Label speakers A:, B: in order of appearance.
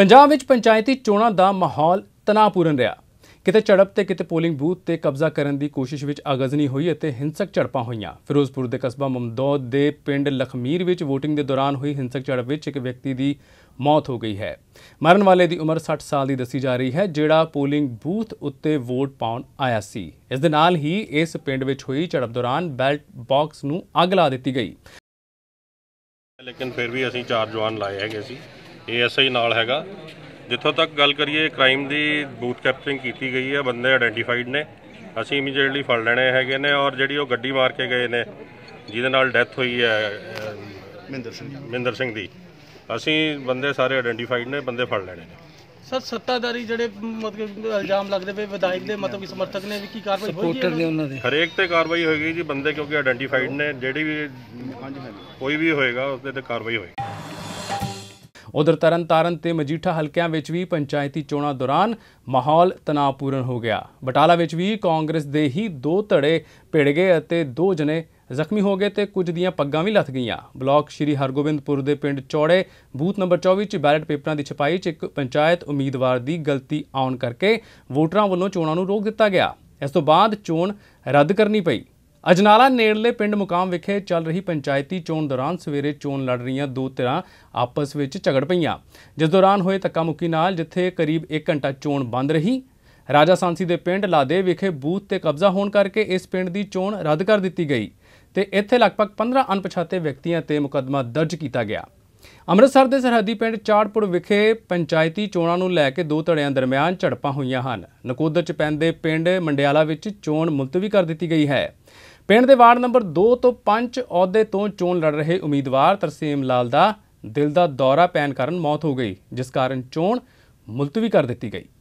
A: ਪੰਜਾਬ ਵਿੱਚ ਪੰਚਾਇਤੀ ਚੋਣਾਂ ਦਾ ਮਾਹੌਲ ਤਣਾਅਪੂਰਨ ਰਿਹਾ ਕਿਤੇ ਝੜਪ ਤੇ ਕਿਤੇ ਪੋਲਿੰਗ ਬੂਥ ਤੇ ਕਬਜ਼ਾ ਕਰਨ ਦੀ ਕੋਸ਼ਿਸ਼ ਵਿੱਚ ਅਗਜ਼ਨੀ ਹੋਈ ਅਤੇ ਹਿੰਸਕ ਝੜਪਾਂ ਹੋਈਆਂ ਫਿਰੋਜ਼ਪੁਰ ਦੇ ਕਸਬਾ ਮਮਦੌਦ ਦੇ ਪਿੰਡ ਲਖਮੀਰ ਵਿੱਚ VOTING ਦੇ ਦੌਰਾਨ ਹੋਈ ਹਿੰਸਕ ਝੜਪ ਵਿੱਚ ਇੱਕ ਵਿਅਕਤੀ ਦੀ ਮੌਤ ਹੋ ਗਈ ਹੈ ਮਰਨ ਵਾਲੇ ਦੀ ਉਮਰ 60 ਸਾਲ ਦੀ ਦੱਸੀ ਜਾ ਰਹੀ ਹੈ ਜਿਹੜਾ ਪੋਲਿੰਗ ਬੂਥ ਉੱਤੇ ਵੋਟ ਪਾਉਣ ਆਇਆ ਸੀ ਇਸ ਦੇ ਨਾਲ ਹੀ ਇਸ ਪਿੰਡ ਵਿੱਚ ਹੋਈ ਝੜਪ ਦੌਰਾਨ ਬੈਲਟ ਬਾਕਸ ਨੂੰ ਅੱਗ ਲਾ ਦਿੱਤੀ
B: ਗਈ ਲੇਕਿਨ ਫਿਰ ਵੀ ਅਸੀਂ ਚਾਰ ਜਵਾਨ ਲਾਏ ਹੈਗੇ ਸੀ ਏਐਸਆਈ ਨਾਲ ਹੈਗਾ ਜਿੱਥੋਂ ਤੱਕ ਗੱਲ ਕਰੀਏ ਕ੍ਰਾਈਮ ਦੀ ਬੂਥ ਕੈਪਚਰਿੰਗ ਕੀਤੀ ਗਈ ਹੈ ਬੰਦੇ ਆਇਡੈਂਟੀਫਾਈਡ ਨੇ ਅਸੀਂ ਇਮੀਡੀਏਟਲੀ ਫੜ ਲੈਣੇ ਹੈਗੇ ਨੇ ਔਰ ਜਿਹੜੀ ਉਹ ਗੱਡੀ ਮਾਰ ਕੇ ਗਏ ਨੇ ਜਿਹਦੇ ਨਾਲ ਡੈਥ ਹੋਈ ਹੈ ਮਿੰਦਰ ਸਿੰਘ ਮਿੰਦਰ ਸਿੰਘ ਦੀ ਅਸੀਂ ਬੰਦੇ ਸਾਰੇ ਆਇਡੈਂਟੀਫਾਈਡ ਨੇ ਬੰਦੇ ਫੜ ਲੈਣੇ ਨੇ
A: ਸਰ ਸੱਤਾਧਾਰੀ ਜਿਹੜੇ ਮਤਲਬ ਇਲਜ਼ਾਮ ਲੱਗਦੇ ਪਏ ਵਿਧਾਇਕ ਦੇ ਮਤਲਬ ਕਿ ਸਮਰਥਕ
B: ਨੇ ਵੀ ਕੀ ਕਾਰਵਾਈ ਹੋਈ ਸਪੋਰਟਰ ਨੇ ਉਹਨਾਂ ਦੇ ਹਰੇਕ ਤੇ ਕਾਰਵਾਈ ਹੋਏਗੀ ਜੀ ਬੰਦੇ ਕਿਉਂਕਿ ਆਇਡੈਂਟੀਫਾਈਡ ਨੇ ਜਿਹੜੀ ਵੀ ਕੋਈ ਵੀ ਹੋਏਗਾ ਉਸ ਤੇ ਕਾਰਵਾਈ ਹੋਏਗੀ
A: ਉਧਰ ਤਰਨਤਾਰਨ ਤੇ ਮਜੀਠਾ ਹਲਕਿਆਂ ਵਿੱਚ ਵੀ ਪੰਚਾਇਤੀ ਚੋਣਾਂ ਦੌਰਾਨ ਮਾਹੌਲ ਤਣਾਅਪੂਰਨ ਹੋ ਗਿਆ ਬਟਾਲਾ ਵਿੱਚ ਵੀ ਕਾਂਗਰਸ ਦੇ ਹੀ ਦੋ ਧੜੇ ਭਿੜ ਗਏ ਅਤੇ ਦੋ ਜਣੇ ਜ਼ਖਮੀ ਹੋ ਗਏ ਤੇ ਕੁਝ ਦੀਆਂ ਪੱਗਾਂ ਵੀ ਲੱਥ ਗਈਆਂ ਬਲਾਕ ਸ਼੍ਰੀ ਹਰਗੋਬਿੰਦਪੁਰ ਦੇ ਪਿੰਡ ਚੌੜੇ ਬੂਥ ਨੰਬਰ 24 'ਚ ਬੈਲਟ ਪੇਪਰਾਂ ਦੀ ਛਪਾਈ 'ਚ ਇੱਕ ਪੰਚਾਇਤ ਉਮੀਦਵਾਰ ਦੀ ਗਲਤੀ ਆਉਣ ਕਰਕੇ ਵੋਟਰਾਂ ਵੱਲੋਂ ਚੋਣਾਂ ਨੂੰ ਰੋਕ ਦਿੱਤਾ ਗਿਆ ਇਸ ਤੋਂ ਬਾਅਦ ਚੋਣ ਰੱਦ ਕਰਨੀ ਪਈ ਅਜਨਾਲਾ ਨੇੜਲੇ ਪਿੰਡ ਮੁਕਾਮ ਵਿਖੇ ਚੱਲ ਰਹੀ ਪੰਚਾਇਤੀ ਚੋਣ ਦੌਰਾਨ ਸਵੇਰੇ ਚੋਣ ਲੜ ਰਹੀਆਂ ਦੋ ਧਿਰਾਂ ਆਪਸ ਵਿੱਚ ਝਗੜ ਪਈਆਂ ਜਿਸ ਦੌਰਾਨ ਹੋਏ ਤੱਕਾਮੁੱਕੀ ਨਾਲ ਜਿੱਥੇ ਕਰੀਬ 1 ਘੰਟਾ ਚੋਣ ਬੰਦ ਰਹੀ ਰਾਜਾ ਸਾਂਸੀ ਦੇ ਪਿੰਡ ਲਾਦੇ ਵਿਖੇ ਬੂਥ ਤੇ ਕਬਜ਼ਾ ਹੋਣ ਕਰਕੇ ਇਸ ਪਿੰਡ ਦੀ ਚੋਣ ਰੱਦ ਕਰ ਦਿੱਤੀ ਗਈ ਤੇ ਇੱਥੇ ਲਗਭਗ 15 ਅਣਪਛਾਤੇ ਵਿਅਕਤੀਆਂ ਤੇ ਮੁਕੱਦਮਾ ਦਰਜ ਕੀਤਾ ਗਿਆ ਅੰਮ੍ਰਿਤਸਰ ਦੇ ਸਰਹੱਦੀ ਪਿੰਡ ਚਾੜਪੁਰ ਵਿਖੇ ਪੰਚਾਇਤੀ ਚੋਣਾਂ ਨੂੰ ਲੈ ਕੇ ਦੋ ਧੜਿਆਂ ਦਰਮਿਆਨ ਝੜਪਾਂ ਹੋਈਆਂ ਹਨ ਨਕੋਦਰ ਚ ਪੈਂਦੇ ਪਿੰਡ ਮੰਡਿਆਲਾ ਵਿੱਚ ਚੋਣ ਮੁਲਤਵੀ ਕਰ ਦਿੱਤੀ ਗਈ ਹੈ ਪਿੰਡ ਦੇ ਵਾਰਡ ਨੰਬਰ 2 ਤੋਂ 5 ਅਹੁਦੇ ਤੋਂ ਚੋਣ ਲੜ ਰਹੇ ਉਮੀਦਵਾਰ ਤਰਸੀਮ ਲਾਲ ਦਾ ਦਿਲ ਦਾ ਦੌਰਾ ਪੈਣ ਕਾਰਨ ਮੌਤ ਹੋ ਗਈ ਜਿਸ ਕਾਰਨ ਚੋਣ ਮੁਲਤਵੀ ਕਰ ਦਿੱਤੀ ਗਈ